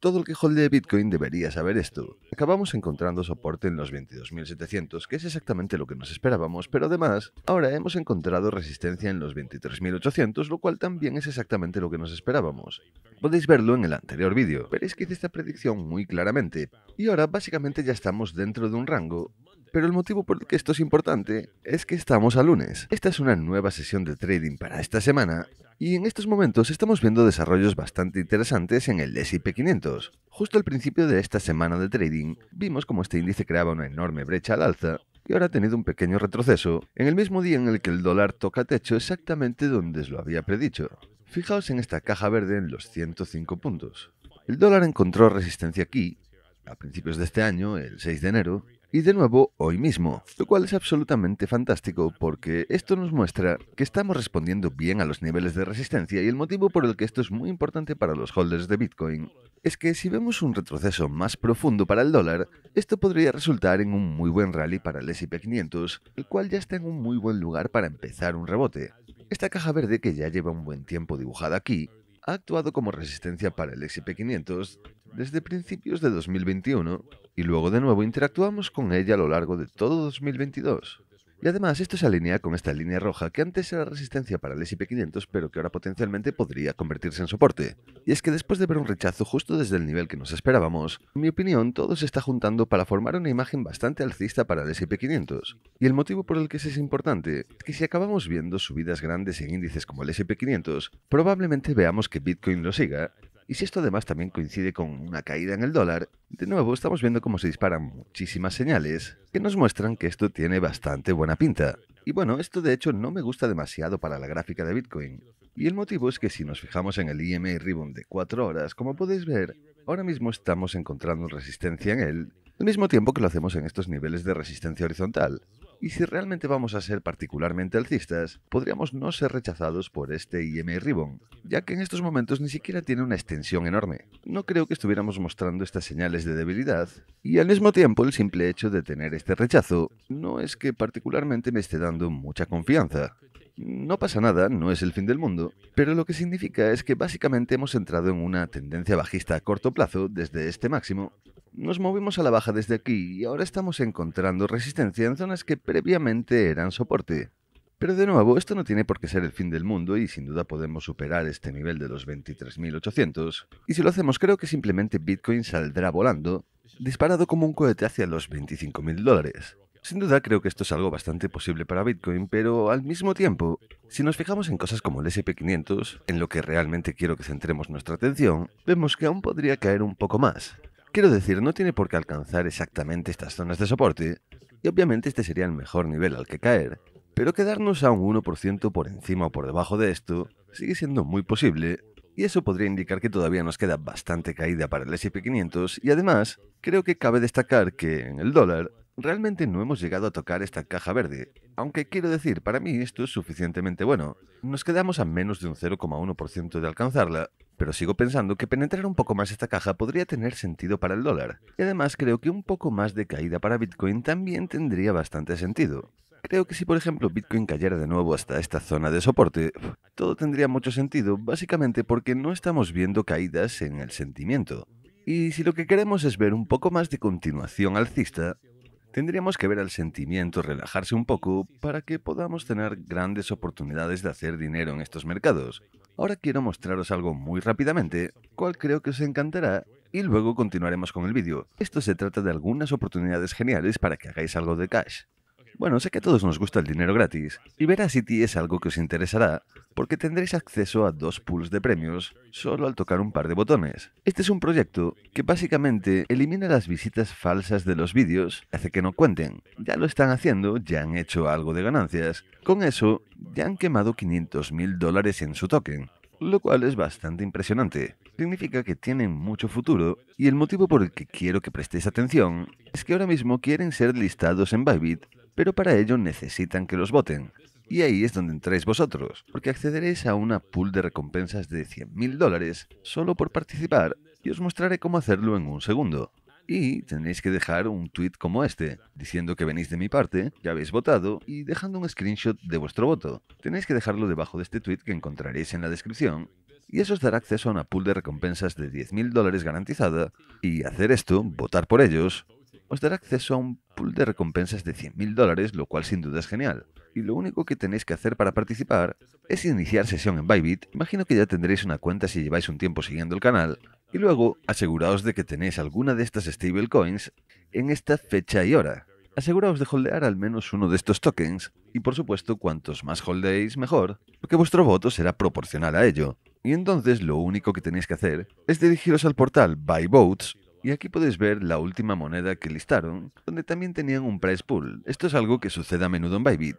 Todo el que holde Bitcoin debería saber esto. Acabamos encontrando soporte en los 22.700, que es exactamente lo que nos esperábamos, pero además, ahora hemos encontrado resistencia en los 23.800, lo cual también es exactamente lo que nos esperábamos. Podéis verlo en el anterior vídeo, veréis que hice esta predicción muy claramente, y ahora básicamente ya estamos dentro de un rango pero el motivo por el que esto es importante es que estamos a lunes. Esta es una nueva sesión de trading para esta semana y en estos momentos estamos viendo desarrollos bastante interesantes en el S&P 500. Justo al principio de esta semana de trading vimos como este índice creaba una enorme brecha al alza y ahora ha tenido un pequeño retroceso en el mismo día en el que el dólar toca techo exactamente donde os lo había predicho. Fijaos en esta caja verde en los 105 puntos. El dólar encontró resistencia aquí, a principios de este año, el 6 de enero, y de nuevo hoy mismo, lo cual es absolutamente fantástico porque esto nos muestra que estamos respondiendo bien a los niveles de resistencia y el motivo por el que esto es muy importante para los holders de Bitcoin es que si vemos un retroceso más profundo para el dólar, esto podría resultar en un muy buen rally para el S&P 500, el cual ya está en un muy buen lugar para empezar un rebote. Esta caja verde que ya lleva un buen tiempo dibujada aquí, ha actuado como resistencia para el S&P 500 desde principios de 2021 y luego de nuevo interactuamos con ella a lo largo de todo 2022. Y además esto se alinea con esta línea roja que antes era resistencia para el SP500 pero que ahora potencialmente podría convertirse en soporte. Y es que después de ver un rechazo justo desde el nivel que nos esperábamos, en mi opinión todo se está juntando para formar una imagen bastante alcista para el SP500. Y el motivo por el que es importante es que si acabamos viendo subidas grandes en índices como el SP500, probablemente veamos que Bitcoin lo siga y si esto además también coincide con una caída en el dólar, de nuevo estamos viendo cómo se disparan muchísimas señales que nos muestran que esto tiene bastante buena pinta. Y bueno, esto de hecho no me gusta demasiado para la gráfica de Bitcoin. Y el motivo es que si nos fijamos en el EMA Ribbon de 4 horas, como podéis ver, ahora mismo estamos encontrando resistencia en él, al mismo tiempo que lo hacemos en estos niveles de resistencia horizontal. Y si realmente vamos a ser particularmente alcistas, podríamos no ser rechazados por este IMA Ribbon, ya que en estos momentos ni siquiera tiene una extensión enorme. No creo que estuviéramos mostrando estas señales de debilidad, y al mismo tiempo el simple hecho de tener este rechazo no es que particularmente me esté dando mucha confianza. No pasa nada, no es el fin del mundo, pero lo que significa es que básicamente hemos entrado en una tendencia bajista a corto plazo desde este máximo nos movimos a la baja desde aquí y ahora estamos encontrando resistencia en zonas que previamente eran soporte. Pero de nuevo, esto no tiene por qué ser el fin del mundo y sin duda podemos superar este nivel de los 23.800. Y si lo hacemos, creo que simplemente Bitcoin saldrá volando, disparado como un cohete hacia los 25.000 dólares. Sin duda creo que esto es algo bastante posible para Bitcoin, pero al mismo tiempo, si nos fijamos en cosas como el SP500, en lo que realmente quiero que centremos nuestra atención, vemos que aún podría caer un poco más. Quiero decir, no tiene por qué alcanzar exactamente estas zonas de soporte, y obviamente este sería el mejor nivel al que caer, pero quedarnos a un 1% por encima o por debajo de esto sigue siendo muy posible, y eso podría indicar que todavía nos queda bastante caída para el SP500, y además, creo que cabe destacar que en el dólar Realmente no hemos llegado a tocar esta caja verde, aunque quiero decir, para mí esto es suficientemente bueno. Nos quedamos a menos de un 0,1% de alcanzarla, pero sigo pensando que penetrar un poco más esta caja podría tener sentido para el dólar. Y además creo que un poco más de caída para Bitcoin también tendría bastante sentido. Creo que si por ejemplo Bitcoin cayera de nuevo hasta esta zona de soporte, todo tendría mucho sentido, básicamente porque no estamos viendo caídas en el sentimiento. Y si lo que queremos es ver un poco más de continuación alcista, Tendríamos que ver al sentimiento relajarse un poco para que podamos tener grandes oportunidades de hacer dinero en estos mercados. Ahora quiero mostraros algo muy rápidamente, cual creo que os encantará y luego continuaremos con el vídeo. Esto se trata de algunas oportunidades geniales para que hagáis algo de cash. Bueno, sé que a todos nos gusta el dinero gratis, y Veracity es algo que os interesará, porque tendréis acceso a dos pools de premios solo al tocar un par de botones. Este es un proyecto que básicamente elimina las visitas falsas de los vídeos, hace que no cuenten. Ya lo están haciendo, ya han hecho algo de ganancias. Con eso, ya han quemado 500 mil dólares en su token, lo cual es bastante impresionante. Significa que tienen mucho futuro y el motivo por el que quiero que prestéis atención es que ahora mismo quieren ser listados en Bybit pero para ello necesitan que los voten. Y ahí es donde entráis vosotros, porque accederéis a una pool de recompensas de 100.000 dólares solo por participar y os mostraré cómo hacerlo en un segundo. Y tenéis que dejar un tweet como este, diciendo que venís de mi parte, que habéis votado y dejando un screenshot de vuestro voto. Tenéis que dejarlo debajo de este tweet que encontraréis en la descripción y eso os dará acceso a una pool de recompensas de 10.000 dólares garantizada y hacer esto, votar por ellos, os dará acceso a un pool de recompensas de 100.000 dólares, lo cual sin duda es genial. Y lo único que tenéis que hacer para participar es iniciar sesión en Bybit, imagino que ya tendréis una cuenta si lleváis un tiempo siguiendo el canal, y luego aseguraos de que tenéis alguna de estas stablecoins en esta fecha y hora. Aseguraos de holdear al menos uno de estos tokens, y por supuesto cuantos más holdeéis mejor, porque vuestro voto será proporcional a ello. Y entonces lo único que tenéis que hacer es dirigiros al portal Buy y aquí podéis ver la última moneda que listaron, donde también tenían un price pool. Esto es algo que sucede a menudo en Bybit.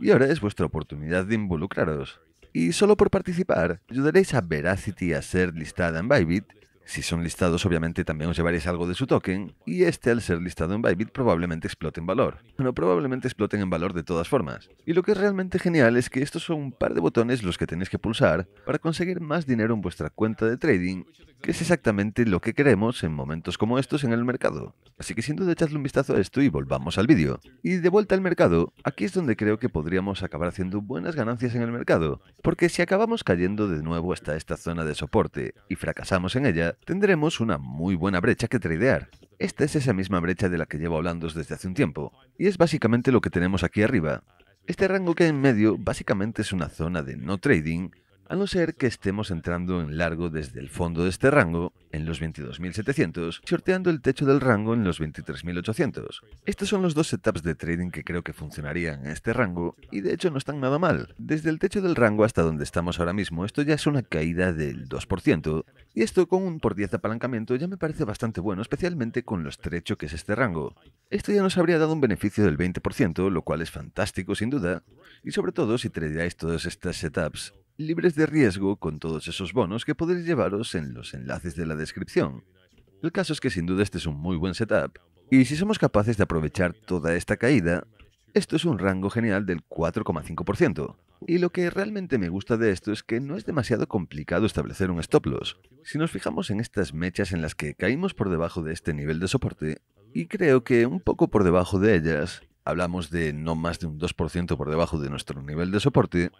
Y ahora es vuestra oportunidad de involucraros. Y solo por participar, ayudaréis a Veracity a ser listada en Bybit si son listados, obviamente también os llevaréis algo de su token, y este al ser listado en Bybit probablemente explote en valor. Bueno, probablemente exploten en valor de todas formas. Y lo que es realmente genial es que estos son un par de botones los que tenéis que pulsar para conseguir más dinero en vuestra cuenta de trading, que es exactamente lo que queremos en momentos como estos en el mercado. Así que sin duda echadle un vistazo a esto y volvamos al vídeo. Y de vuelta al mercado, aquí es donde creo que podríamos acabar haciendo buenas ganancias en el mercado, porque si acabamos cayendo de nuevo hasta esta zona de soporte y fracasamos en ella, tendremos una muy buena brecha que tradear. Esta es esa misma brecha de la que llevo hablando desde hace un tiempo, y es básicamente lo que tenemos aquí arriba. Este rango que hay en medio básicamente es una zona de no trading a no ser que estemos entrando en largo desde el fondo de este rango, en los 22.700, sorteando el techo del rango en los 23.800. Estos son los dos setups de trading que creo que funcionarían en este rango, y de hecho no están nada mal. Desde el techo del rango hasta donde estamos ahora mismo, esto ya es una caída del 2%, y esto con un por 10 apalancamiento ya me parece bastante bueno, especialmente con lo estrecho que es este rango. Esto ya nos habría dado un beneficio del 20%, lo cual es fantástico sin duda, y sobre todo si tradeáis todas estas setups libres de riesgo con todos esos bonos que podréis llevaros en los enlaces de la descripción. El caso es que sin duda este es un muy buen setup, y si somos capaces de aprovechar toda esta caída, esto es un rango genial del 4,5%. Y lo que realmente me gusta de esto es que no es demasiado complicado establecer un stop loss. Si nos fijamos en estas mechas en las que caímos por debajo de este nivel de soporte, y creo que un poco por debajo de ellas, hablamos de no más de un 2% por debajo de nuestro nivel de soporte,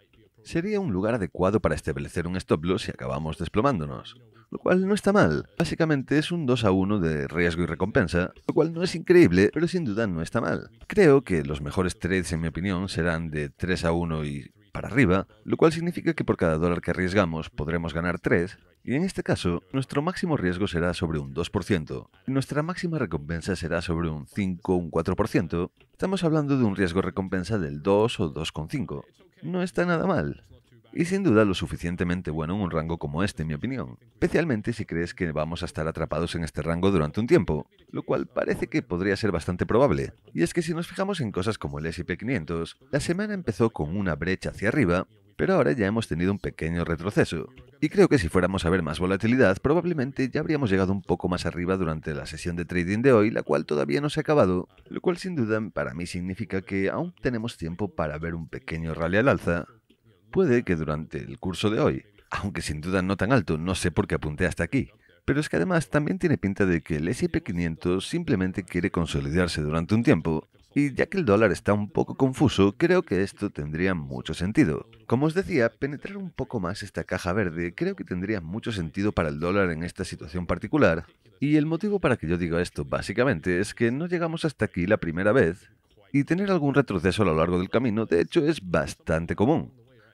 Sería un lugar adecuado para establecer un stop loss si acabamos desplomándonos, lo cual no está mal. Básicamente es un 2 a 1 de riesgo y recompensa, lo cual no es increíble, pero sin duda no está mal. Creo que los mejores trades, en mi opinión, serán de 3 a 1 y para arriba, lo cual significa que por cada dólar que arriesgamos podremos ganar 3, y en este caso, nuestro máximo riesgo será sobre un 2%, y nuestra máxima recompensa será sobre un 5 o un 4%. Estamos hablando de un riesgo recompensa del 2 o 2,5, no está nada mal. Y sin duda lo suficientemente bueno en un rango como este, en mi opinión. Especialmente si crees que vamos a estar atrapados en este rango durante un tiempo, lo cual parece que podría ser bastante probable. Y es que si nos fijamos en cosas como el SP500, la semana empezó con una brecha hacia arriba, pero ahora ya hemos tenido un pequeño retroceso. Y creo que si fuéramos a ver más volatilidad, probablemente ya habríamos llegado un poco más arriba durante la sesión de trading de hoy, la cual todavía no se ha acabado, lo cual sin duda para mí significa que aún tenemos tiempo para ver un pequeño rally al alza. Puede que durante el curso de hoy, aunque sin duda no tan alto, no sé por qué apunté hasta aquí. Pero es que además también tiene pinta de que el S&P 500 simplemente quiere consolidarse durante un tiempo y ya que el dólar está un poco confuso, creo que esto tendría mucho sentido. Como os decía, penetrar un poco más esta caja verde creo que tendría mucho sentido para el dólar en esta situación particular. Y el motivo para que yo diga esto básicamente es que no llegamos hasta aquí la primera vez y tener algún retroceso a lo largo del camino de hecho es bastante común.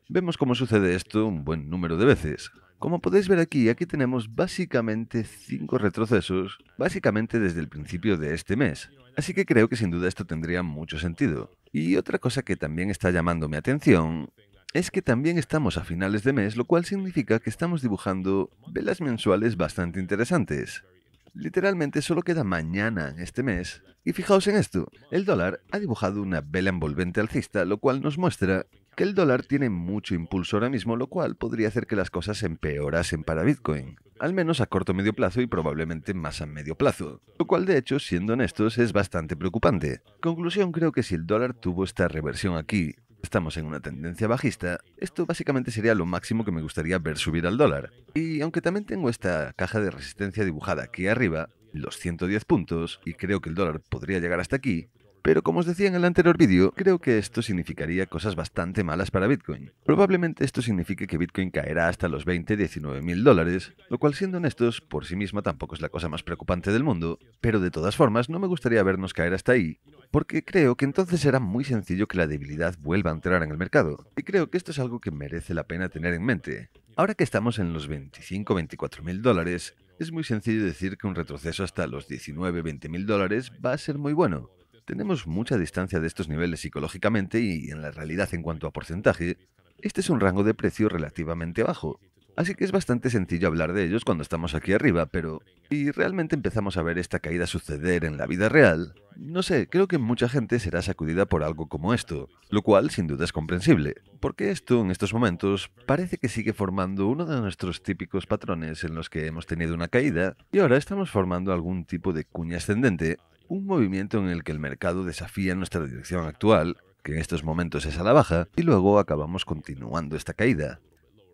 Vemos cómo sucede esto un buen número de veces. Como podéis ver aquí, aquí tenemos básicamente cinco retrocesos, básicamente desde el principio de este mes. Así que creo que sin duda esto tendría mucho sentido. Y otra cosa que también está llamando mi atención es que también estamos a finales de mes, lo cual significa que estamos dibujando velas mensuales bastante interesantes. Literalmente solo queda mañana en este mes. Y fijaos en esto, el dólar ha dibujado una vela envolvente alcista, lo cual nos muestra que el dólar tiene mucho impulso ahora mismo, lo cual podría hacer que las cosas empeorasen para Bitcoin, al menos a corto medio plazo y probablemente más a medio plazo, lo cual de hecho, siendo honestos, es bastante preocupante. Conclusión, creo que si el dólar tuvo esta reversión aquí, estamos en una tendencia bajista, esto básicamente sería lo máximo que me gustaría ver subir al dólar. Y aunque también tengo esta caja de resistencia dibujada aquí arriba, los 110 puntos, y creo que el dólar podría llegar hasta aquí, pero como os decía en el anterior vídeo, creo que esto significaría cosas bastante malas para Bitcoin. Probablemente esto signifique que Bitcoin caerá hasta los 20, 19 mil dólares, lo cual siendo honestos, por sí misma tampoco es la cosa más preocupante del mundo, pero de todas formas no me gustaría vernos caer hasta ahí, porque creo que entonces será muy sencillo que la debilidad vuelva a entrar en el mercado, y creo que esto es algo que merece la pena tener en mente. Ahora que estamos en los 25, 24 mil dólares, es muy sencillo decir que un retroceso hasta los 19, 20 mil dólares va a ser muy bueno, tenemos mucha distancia de estos niveles psicológicamente y en la realidad en cuanto a porcentaje, este es un rango de precio relativamente bajo. Así que es bastante sencillo hablar de ellos cuando estamos aquí arriba, pero ¿Y realmente empezamos a ver esta caída suceder en la vida real, no sé, creo que mucha gente será sacudida por algo como esto, lo cual sin duda es comprensible, porque esto en estos momentos parece que sigue formando uno de nuestros típicos patrones en los que hemos tenido una caída y ahora estamos formando algún tipo de cuña ascendente un movimiento en el que el mercado desafía nuestra dirección actual, que en estos momentos es a la baja, y luego acabamos continuando esta caída.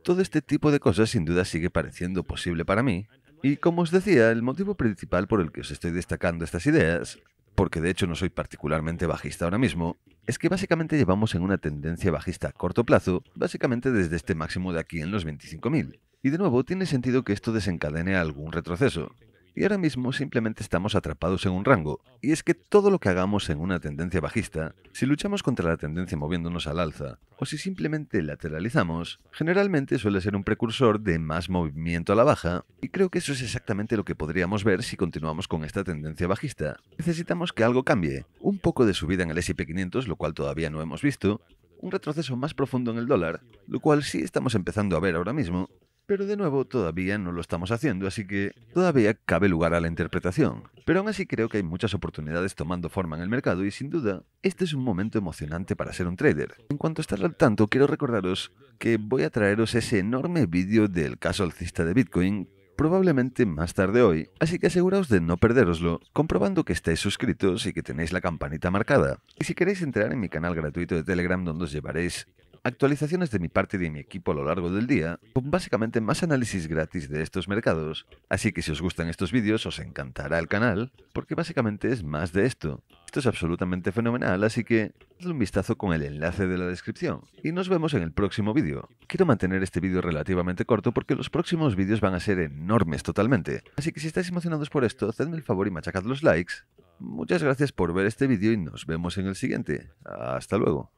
Todo este tipo de cosas sin duda sigue pareciendo posible para mí, y como os decía, el motivo principal por el que os estoy destacando estas ideas, porque de hecho no soy particularmente bajista ahora mismo, es que básicamente llevamos en una tendencia bajista a corto plazo, básicamente desde este máximo de aquí en los 25.000. Y de nuevo, tiene sentido que esto desencadene algún retroceso. Y ahora mismo simplemente estamos atrapados en un rango. Y es que todo lo que hagamos en una tendencia bajista, si luchamos contra la tendencia moviéndonos al alza, o si simplemente lateralizamos, generalmente suele ser un precursor de más movimiento a la baja, y creo que eso es exactamente lo que podríamos ver si continuamos con esta tendencia bajista. Necesitamos que algo cambie, un poco de subida en el SP500, lo cual todavía no hemos visto, un retroceso más profundo en el dólar, lo cual sí estamos empezando a ver ahora mismo, pero de nuevo, todavía no lo estamos haciendo, así que todavía cabe lugar a la interpretación. Pero aún así creo que hay muchas oportunidades tomando forma en el mercado y sin duda, este es un momento emocionante para ser un trader. En cuanto a estar al tanto, quiero recordaros que voy a traeros ese enorme vídeo del caso alcista de Bitcoin probablemente más tarde hoy, así que aseguraos de no perderoslo, comprobando que estáis suscritos y que tenéis la campanita marcada. Y si queréis entrar en mi canal gratuito de Telegram donde os llevaréis actualizaciones de mi parte y de mi equipo a lo largo del día, con básicamente más análisis gratis de estos mercados, así que si os gustan estos vídeos os encantará el canal, porque básicamente es más de esto. Esto es absolutamente fenomenal, así que dadle un vistazo con el enlace de la descripción. Y nos vemos en el próximo vídeo. Quiero mantener este vídeo relativamente corto porque los próximos vídeos van a ser enormes totalmente. Así que si estáis emocionados por esto, hacedme el favor y machacad los likes. Muchas gracias por ver este vídeo y nos vemos en el siguiente. Hasta luego.